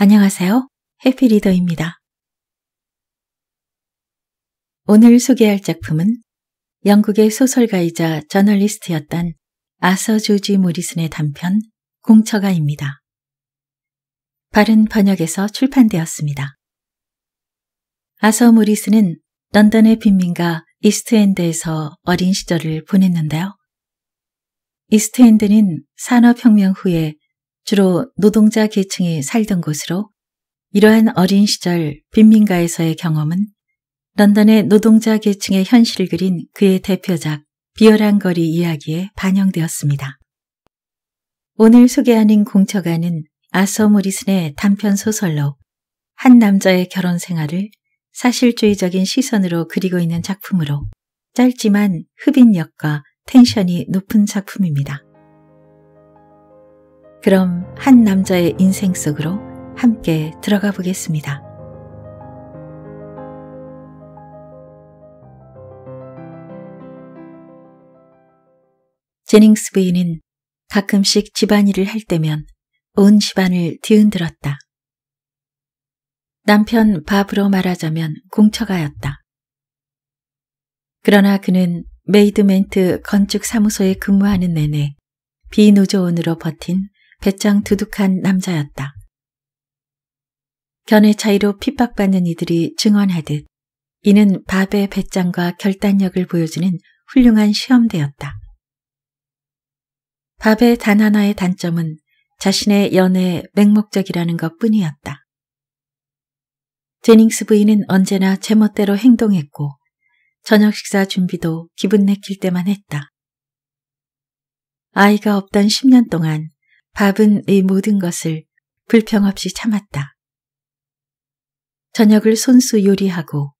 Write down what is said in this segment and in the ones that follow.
안녕하세요. 해피리더입니다. 오늘 소개할 작품은 영국의 소설가이자 저널리스트였던 아서 조지 모리슨의 단편 공처가입니다. 바른 번역에서 출판되었습니다. 아서 모리슨은 런던의 빈민가 이스트엔드에서 어린 시절을 보냈는데요. 이스트엔드는 산업혁명 후에 주로 노동자 계층이 살던 곳으로 이러한 어린 시절 빈민가에서의 경험은 런던의 노동자 계층의 현실을 그린 그의 대표작 비열한 거리 이야기에 반영되었습니다. 오늘 소개하는 공처가는 아서 모리슨의 단편 소설로 한 남자의 결혼 생활을 사실주의적인 시선으로 그리고 있는 작품으로 짧지만 흡인력과 텐션이 높은 작품입니다. 그럼 한 남자의 인생 속으로 함께 들어가 보겠습니다. 제닝스 부인은 가끔씩 집안일을 할 때면 온 집안을 뒤흔들었다. 남편 밥으로 말하자면 공처가였다. 그러나 그는 메이드멘트 건축사무소에 근무하는 내내 비노조원으로 버틴 배짱 두둑한 남자였다. 견해 차이로 핍박받는 이들이 증언하듯 이는 밥의 배짱과 결단력을 보여주는 훌륭한 시험대였다. 밥의 단 하나의 단점은 자신의 연애의 맹목적이라는 것 뿐이었다. 제닝스 부인은 언제나 제멋대로 행동했고 저녁 식사 준비도 기분 내킬 때만 했다. 아이가 없던 10년 동안 밥은 이 모든 것을 불평 없이 참았다. 저녁을 손수 요리하고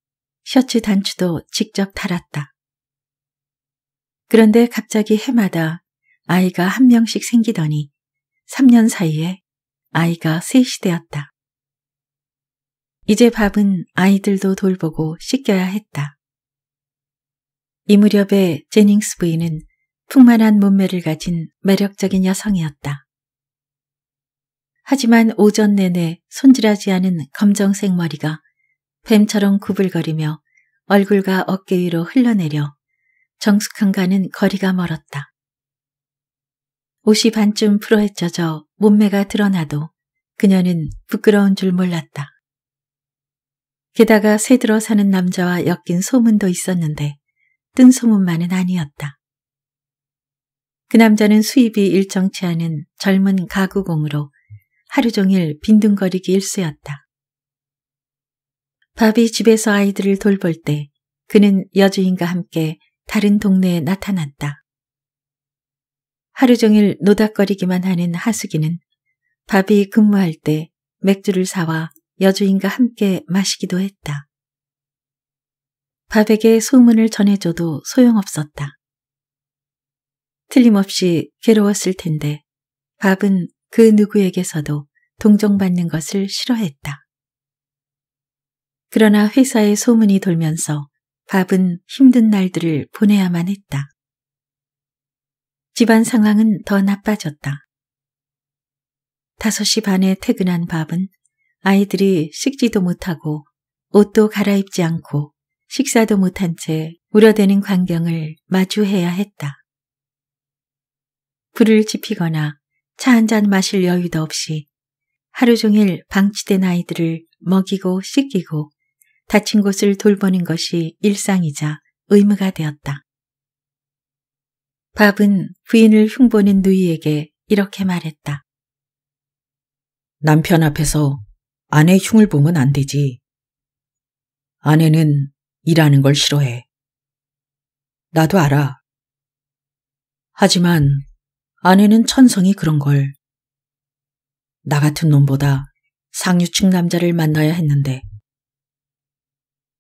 셔츠 단추도 직접 달았다. 그런데 갑자기 해마다 아이가 한 명씩 생기더니 3년 사이에 아이가 셋이 되었다. 이제 밥은 아이들도 돌보고 씻겨야 했다. 이 무렵에 제닝스 부인은 풍만한 몸매를 가진 매력적인 여성이었다. 하지만 오전 내내 손질하지 않은 검정색 머리가 뱀처럼 구불거리며 얼굴과 어깨 위로 흘러내려 정숙한가는 거리가 멀었다. 옷이 반쯤 풀어헤쳐져 몸매가 드러나도 그녀는 부끄러운 줄 몰랐다. 게다가 새들어 사는 남자와 엮인 소문도 있었는데 뜬 소문만은 아니었다. 그 남자는 수입이 일정치 않은 젊은 가구공으로 하루 종일 빈둥거리기 일쑤였다. 밥이 집에서 아이들을 돌볼 때 그는 여주인과 함께 다른 동네에 나타났다. 하루 종일 노닥거리기만 하는 하숙이는 밥이 근무할 때 맥주를 사와 여주인과 함께 마시기도 했다. 밥에게 소문을 전해줘도 소용없었다. 틀림없이 괴로웠을 텐데 밥은 그 누구에게서도 동정받는 것을 싫어했다. 그러나 회사에 소문이 돌면서 밥은 힘든 날들을 보내야만 했다. 집안 상황은 더 나빠졌다. 5시 반에 퇴근한 밥은 아이들이 식지도 못하고 옷도 갈아입지 않고 식사도 못한 채 우려되는 광경을 마주해야 했다. 불을 지피거나 차한잔 마실 여유도 없이 하루 종일 방치된 아이들을 먹이고 씻기고 다친 곳을 돌보는 것이 일상이자 의무가 되었다. 밥은 부인을 흉보는 누이에게 이렇게 말했다. 남편 앞에서 아내 흉을 보면 안 되지. 아내는 일하는 걸 싫어해. 나도 알아. 하지만 아내는 천성이 그런 걸. 나 같은 놈보다 상류층 남자를 만나야 했는데.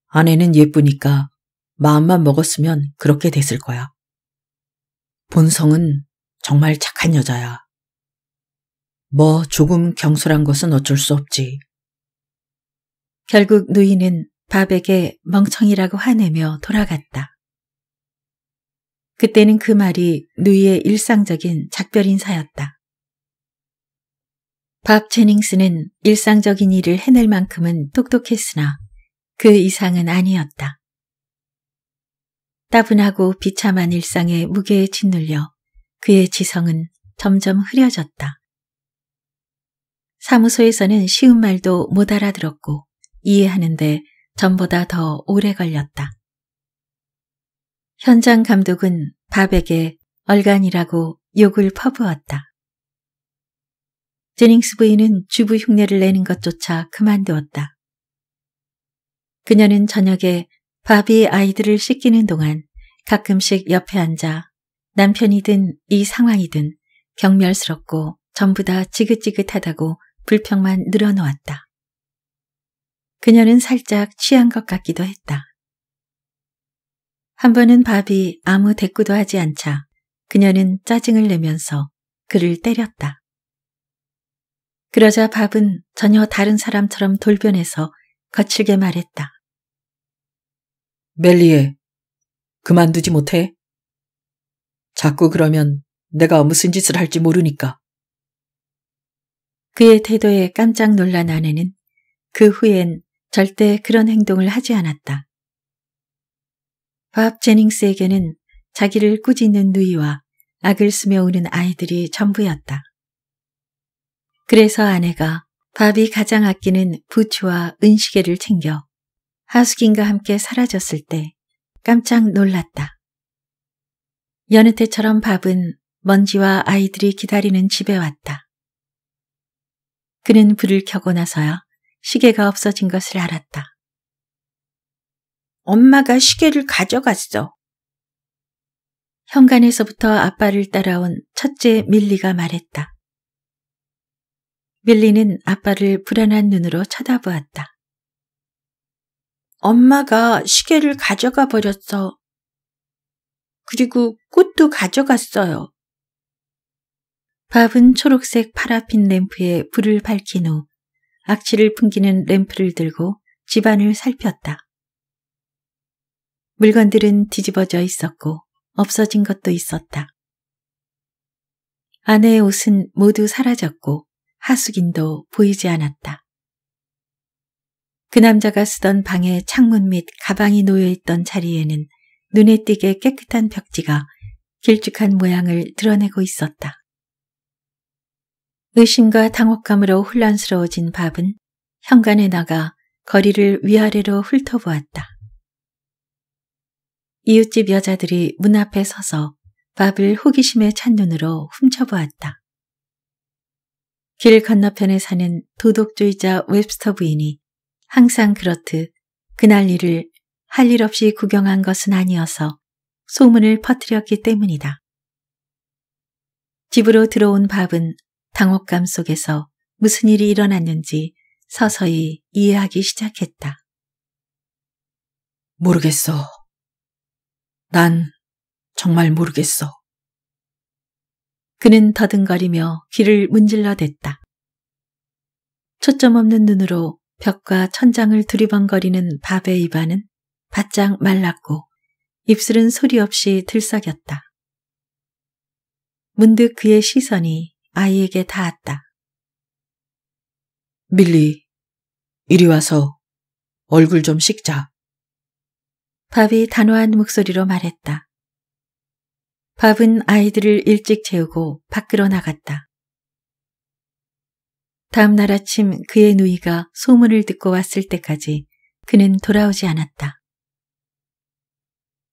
아내는 예쁘니까 마음만 먹었으면 그렇게 됐을 거야. 본성은 정말 착한 여자야. 뭐 조금 경솔한 것은 어쩔 수 없지. 결국 누이는 밥에게 멍청이라고 화내며 돌아갔다. 그때는 그 말이 누이의 일상적인 작별 인사였다. 밥 제닝스는 일상적인 일을 해낼 만큼은 똑똑했으나 그 이상은 아니었다. 따분하고 비참한 일상의 무게에 짓눌려 그의 지성은 점점 흐려졌다. 사무소에서는 쉬운 말도 못 알아들었고 이해하는데 전보다 더 오래 걸렸다. 현장 감독은 밥에게 얼간이라고 욕을 퍼부었다. 제닝스 부인은 주부 흉내를 내는 것조차 그만두었다. 그녀는 저녁에 밥이 아이들을 씻기는 동안 가끔씩 옆에 앉아 남편이든 이 상황이든 경멸스럽고 전부 다 지긋지긋하다고 불평만 늘어놓았다. 그녀는 살짝 취한 것 같기도 했다. 한 번은 밥이 아무 대꾸도 하지 않자 그녀는 짜증을 내면서 그를 때렸다. 그러자 밥은 전혀 다른 사람처럼 돌변해서 거칠게 말했다. 멜리에, 그만두지 못해? 자꾸 그러면 내가 무슨 짓을 할지 모르니까. 그의 태도에 깜짝 놀란 아내는 그 후엔 절대 그런 행동을 하지 않았다. 밥 제닝스에게는 자기를 꾸짖는 누이와 악을 스며 우는 아이들이 전부였다. 그래서 아내가 밥이 가장 아끼는 부추와 은시계를 챙겨 하숙인과 함께 사라졌을 때 깜짝 놀랐다. 여느 때처럼 밥은 먼지와 아이들이 기다리는 집에 왔다. 그는 불을 켜고 나서야 시계가 없어진 것을 알았다. 엄마가 시계를 가져갔어. 현관에서부터 아빠를 따라온 첫째 밀리가 말했다. 밀리는 아빠를 불안한 눈으로 쳐다보았다. 엄마가 시계를 가져가 버렸어. 그리고 꽃도 가져갔어요. 밥은 초록색 파라핀 램프에 불을 밝힌 후 악취를 풍기는 램프를 들고 집안을 살폈다. 물건들은 뒤집어져 있었고 없어진 것도 있었다. 아내의 옷은 모두 사라졌고 하숙인도 보이지 않았다. 그 남자가 쓰던 방의 창문 및 가방이 놓여있던 자리에는 눈에 띄게 깨끗한 벽지가 길쭉한 모양을 드러내고 있었다. 의심과 당혹감으로 혼란스러워진 밥은 현관에 나가 거리를 위아래로 훑어보았다. 이웃집 여자들이 문 앞에 서서 밥을 호기심의 찬눈으로 훔쳐보았다. 길 건너편에 사는 도덕주의자 웹스터 부인이 항상 그렇듯 그날 일을 할 일 없이 구경한 것은 아니어서 소문을 퍼뜨렸기 때문이다. 집으로 들어온 밥은 당혹감 속에서 무슨 일이 일어났는지 서서히 이해하기 시작했다. 모르겠어. 난 정말 모르겠어. 그는 더듬거리며 귀를 문질러 댔다. 초점 없는 눈으로 벽과 천장을 두리번거리는 밥의 입안은 바짝 말랐고 입술은 소리 없이 들썩였다. 문득 그의 시선이 아이에게 닿았다. 밀리, 이리 와서 얼굴 좀 씻자. 밥이 단호한 목소리로 말했다. 밥은 아이들을 일찍 재우고 밖으로 나갔다. 다음 날 아침 그의 누이가 소문을 듣고 왔을 때까지 그는 돌아오지 않았다.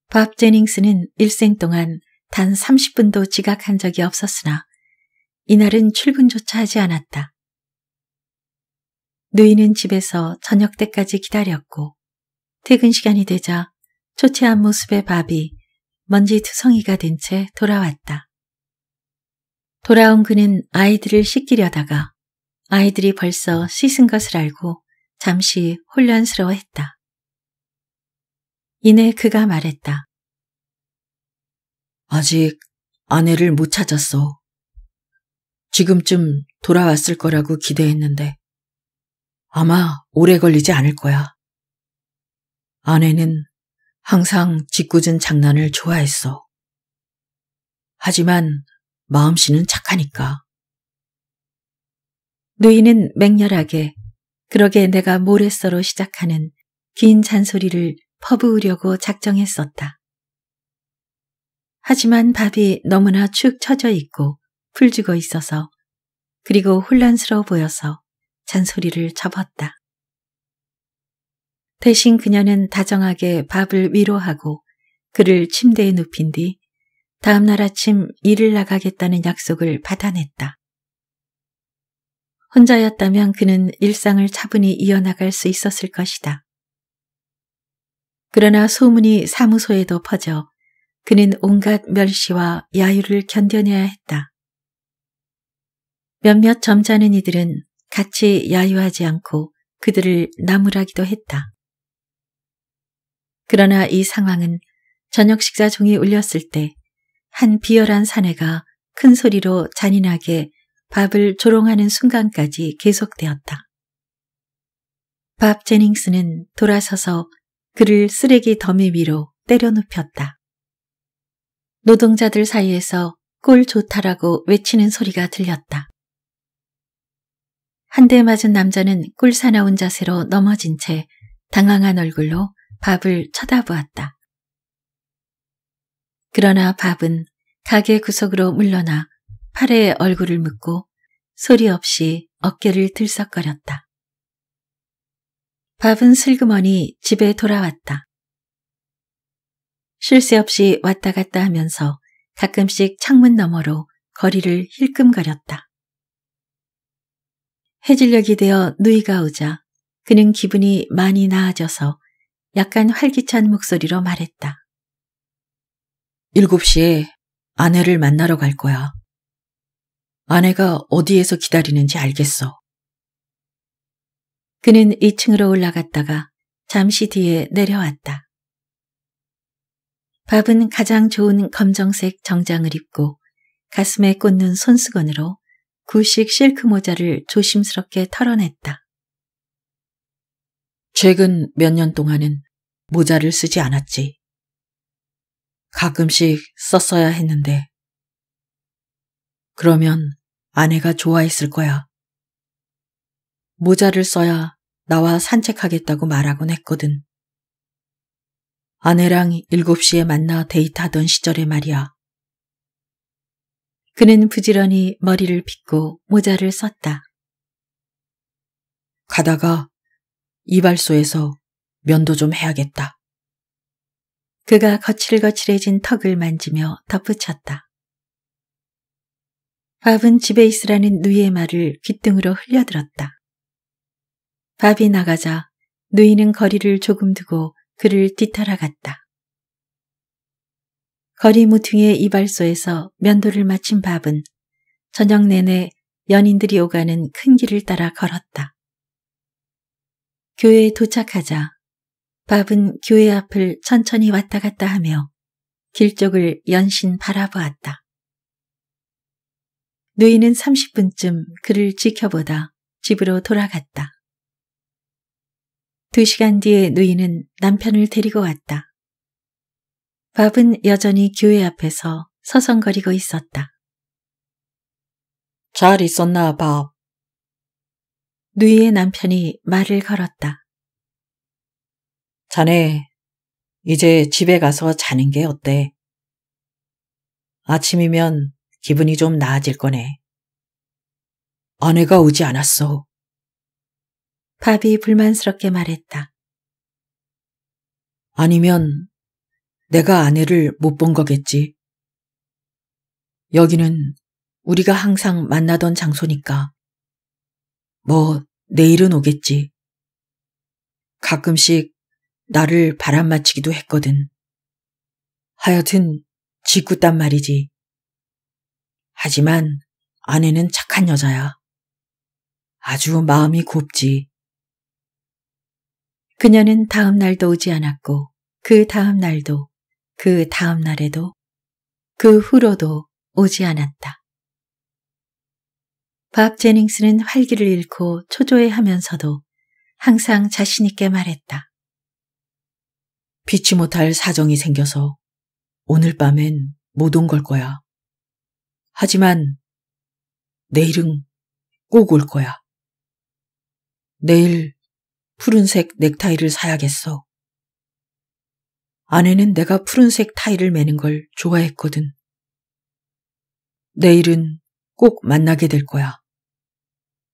밥 제닝스는 일생 동안 단 30분도 지각한 적이 없었으나 이날은 출근조차 하지 않았다. 누이는 집에서 저녁 때까지 기다렸고 퇴근 시간이 되자 초췌한 모습의 밥이 먼지투성이가 된 채 돌아왔다. 돌아온 그는 아이들을 씻기려다가 아이들이 벌써 씻은 것을 알고 잠시 혼란스러워했다. 이내 그가 말했다. 아직 아내를 못 찾았어. 지금쯤 돌아왔을 거라고 기대했는데 아마 오래 걸리지 않을 거야. 아내는 항상 짓궂은 장난을 좋아했어. 하지만 마음씨는 착하니까. 누이는 맹렬하게 그러게 내가 모래서로 시작하는 긴 잔소리를 퍼부으려고 작정했었다. 하지만 밥이 너무나 축 처져 있고 풀죽어 있어서 그리고 혼란스러워 보여서 잔소리를 접었다. 대신 그녀는 다정하게 밥을 위로하고 그를 침대에 눕힌 뒤 다음날 아침 일을 나가겠다는 약속을 받아냈다. 혼자였다면 그는 일상을 차분히 이어나갈 수 있었을 것이다. 그러나 소문이 사무소에도 퍼져 그는 온갖 멸시와 야유를 견뎌내야 했다. 몇몇 점잖은 이들은 같이 야유하지 않고 그들을 나무라기도 했다. 그러나 이 상황은 저녁 식사 종이 울렸을 때 한 비열한 사내가 큰 소리로 잔인하게 밥을 조롱하는 순간까지 계속되었다. 밥 제닝스는 돌아서서 그를 쓰레기 더미 위로 때려 눕혔다. 노동자들 사이에서 꼴 좋다라고 외치는 소리가 들렸다. 한 대 맞은 남자는 꿀 사나운 자세로 넘어진 채 당황한 얼굴로 밥을 쳐다보았다. 그러나 밥은 가게 구석으로 물러나 팔에 얼굴을 묻고 소리 없이 어깨를 들썩거렸다. 밥은 슬그머니 집에 돌아왔다. 쉴 새 없이 왔다 갔다 하면서 가끔씩 창문 너머로 거리를 힐끔거렸다. 해질녘이 되어 누이가 오자 그는 기분이 많이 나아져서 약간 활기찬 목소리로 말했다. 7시에 아내를 만나러 갈 거야. 아내가 어디에서 기다리는지 알겠어. 그는 2층으로 올라갔다가 잠시 뒤에 내려왔다. 밥은 가장 좋은 검정색 정장을 입고 가슴에 꽂는 손수건으로 구식 실크 모자를 조심스럽게 털어냈다. 최근 몇 년 동안은 모자를 쓰지 않았지. 가끔씩 썼어야 했는데. 그러면 아내가 좋아했을 거야. 모자를 써야 나와 산책하겠다고 말하곤 했거든. 아내랑 7시에 만나 데이트하던 시절의 말이야. 그는 부지런히 머리를 빗고 모자를 썼다. 가다가 이발소에서 면도 좀 해야겠다. 그가 거칠거칠해진 턱을 만지며 덧붙였다. 밥은 집에 있으라는 누이의 말을 귓등으로 흘려들었다. 밥이 나가자 누이는 거리를 조금 두고 그를 뒤따라갔다. 거리 무퉁의 이발소에서 면도를 마친 밥은 저녁 내내 연인들이 오가는 큰 길을 따라 걸었다. 교회에 도착하자 밥은 교회 앞을 천천히 왔다 갔다 하며 길 쪽을 연신 바라보았다. 누이는 30분쯤 그를 지켜보다 집으로 돌아갔다. 두 시간 뒤에 누이는 남편을 데리고 왔다. 밥은 여전히 교회 앞에서 서성거리고 있었다. 잘 있었나, 밥? 누이의 남편이 말을 걸었다. 자네, 이제 집에 가서 자는 게 어때? 아침이면 기분이 좀 나아질 거네. 아내가 오지 않았어. 밥이 불만스럽게 말했다. 아니면 내가 아내를 못 본 거겠지. 여기는 우리가 항상 만나던 장소니까. 뭐, 내일은 오겠지. 가끔씩 나를 바람맞히기도 했거든. 하여튼 짓궂단 말이지. 하지만 아내는 착한 여자야. 아주 마음이 곱지. 그녀는 다음 날도 오지 않았고 그 다음 날도 그 다음 날에도 그 후로도 오지 않았다. 밥 제닝스는 활기를 잃고 초조해하면서도 항상 자신있게 말했다. 피치 못할 사정이 생겨서 오늘 밤엔 못 온 걸 거야. 하지만 내일은 꼭 올 거야. 내일 푸른색 넥타이를 사야겠어. 아내는 내가 푸른색 타이를 매는 걸 좋아했거든. 내일은 꼭 만나게 될 거야.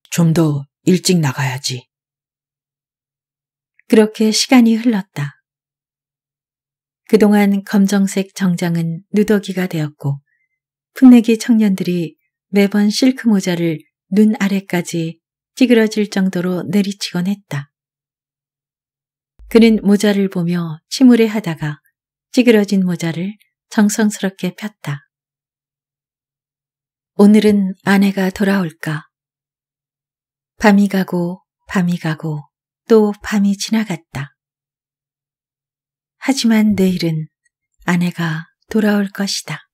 좀 더 일찍 나가야지. 그렇게 시간이 흘렀다. 그동안 검정색 정장은 누더기가 되었고 풋내기 청년들이 매번 실크 모자를 눈 아래까지 찌그러질 정도로 내리치곤 했다. 그는 모자를 보며 침울해 하다가 찌그러진 모자를 정성스럽게 폈다. 오늘은 아내가 돌아올까. 밤이 가고 밤이 가고 또 밤이 지나갔다. 하지만 내일은 아내가 돌아올 것이다.